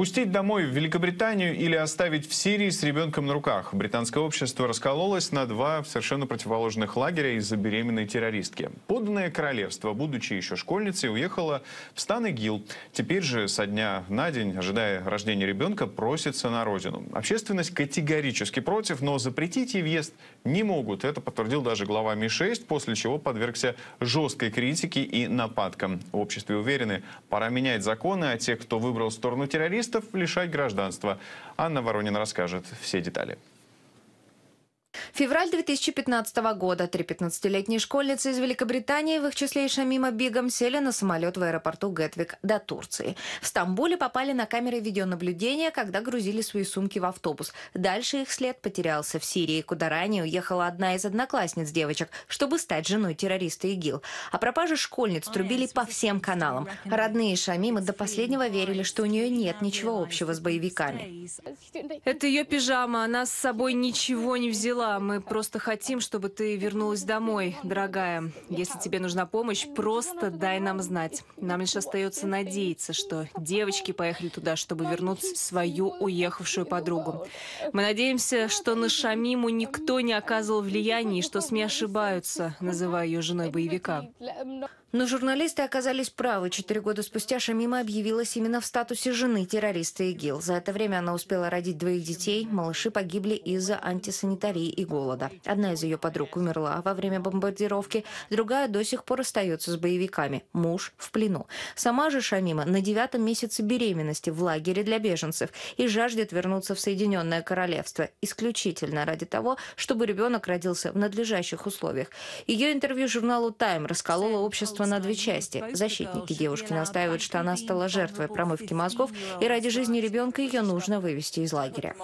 Пустить домой в Великобританию или оставить в Сирии с ребенком на руках. Британское общество раскололось на два совершенно противоположных лагеря из-за беременной террористки. Поданное королевство, будучи еще школьницей, уехала в стан ИГИЛ. Теперь же со дня на день, ожидая рождения ребенка, просится на родину. Общественность категорически против, но запретить ей въезд не могут. Это подтвердил даже глава МИ-6, после чего подвергся жесткой критике и нападкам. В обществе уверены, пора менять законы, а те, кто выбрал сторону террориста, активистов лишать гражданства. Анна Воронина расскажет все детали. Февраль 2015 года. Три 15-летние школьницы из Великобритании, в их числе и Шамима Бигом, сели на самолет в аэропорту Гетвик до Турции. В Стамбуле попали на камеры видеонаблюдения, когда грузили свои сумки в автобус. Дальше их след потерялся в Сирии, куда ранее уехала одна из одноклассниц девочек, чтобы стать женой террориста ИГИЛ. О пропаже школьниц трубили по всем каналам. Родные Шамимы до последнего верили, что у нее нет ничего общего с боевиками. Это ее пижама, она с собой ничего не взяла. Мы просто хотим, чтобы ты вернулась домой, дорогая. Если тебе нужна помощь, просто дай нам знать. Нам лишь остается надеяться, что девочки поехали туда, чтобы вернуть свою уехавшую подругу. Мы надеемся, что на Шамиму никто не оказывал влияния, и что СМИ ошибаются, называя ее женой боевика. Но журналисты оказались правы. Четыре года спустя Шамима объявилась именно в статусе жены террориста ИГИЛ. За это время она успела родить двоих детей. Малыши погибли из-за антисанитарии и голода. Одна из ее подруг умерла во время бомбардировки, другая до сих пор остается с боевиками. Муж в плену. Сама же Шамима на девятом месяце беременности в лагере для беженцев и жаждет вернуться в Соединенное Королевство исключительно ради того, чтобы ребенок родился в надлежащих условиях. Ее интервью журналу «Тайм» раскололо общество общества на две части. Защитники девушки настаивают, что она стала жертвой промывки мозгов, и ради жизни ребенка ее нужно вывести из лагеря.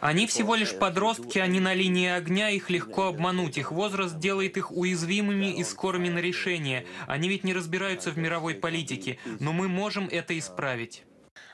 Они всего лишь подростки, они на линии огня, их легко обмануть. Их возраст делает их уязвимыми и скорыми на решение. Они ведь не разбираются в мировой политике, но мы можем это исправить.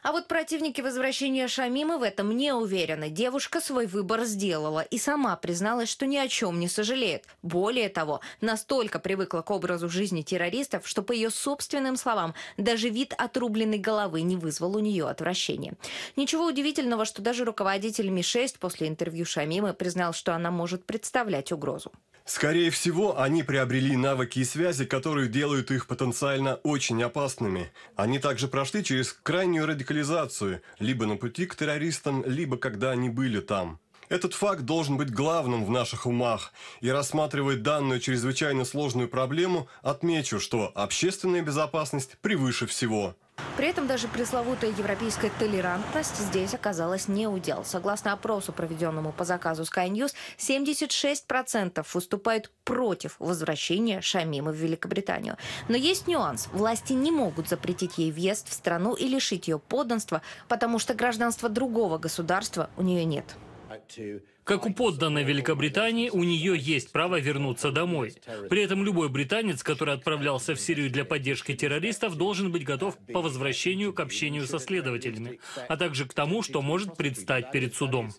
А вот противники возвращения Шамима в этом не уверены. Девушка свой выбор сделала и сама призналась, что ни о чем не сожалеет. Более того, настолько привыкла к образу жизни террористов, что, по ее собственным словам, даже вид отрубленной головы не вызвал у нее отвращения. Ничего удивительного, что даже руководитель Ми-6 после интервью Шамима признал, что она может представлять угрозу. Скорее всего, они приобрели навыки и связи, которые делают их потенциально очень опасными. Они также прошли через крайнюю радикализацию, либо на пути к террористам, либо когда они были там. Этот факт должен быть главным в наших умах, и рассматривая данную чрезвычайно сложную проблему, отмечу, что общественная безопасность превыше всего. При этом даже пресловутая европейская толерантность здесь оказалась не удел. Согласно опросу, проведенному по заказу Sky News, 76% выступают против возвращения Шамима в Великобританию. Но есть нюанс. Власти не могут запретить ей въезд в страну и лишить ее подданства, потому что гражданства другого государства у нее нет. Как у подданной Великобритании, у нее есть право вернуться домой. При этом любой британец, который отправлялся в Сирию для поддержки террористов, должен быть готов по возвращению к общению со следователями, а также к тому, что может предстать перед судом.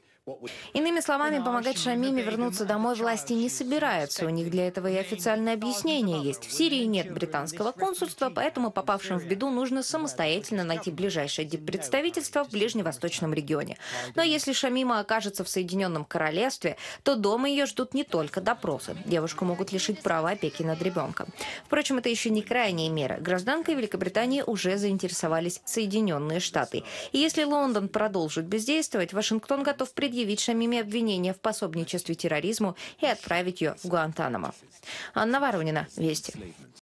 Иными словами, помогать Шамиме вернуться домой власти не собираются. У них для этого и официальное объяснение есть. В Сирии нет британского консульства, поэтому попавшим в беду нужно самостоятельно найти ближайшее представительство в ближневосточном регионе. Но если Шамима окажется в Соединенном Королевстве, то дома ее ждут не только допросы. Девушку могут лишить права опеки над ребенком. Впрочем, это еще не крайняя мера. Гражданкой Великобритании уже заинтересовались Соединенные Штаты. И если Лондон продолжит бездействовать, Вашингтон готов предъявить предъявить Шамиме обвинение в пособничестве терроризму и отправить ее в Гуантанамо. Анна Воронина, Вести.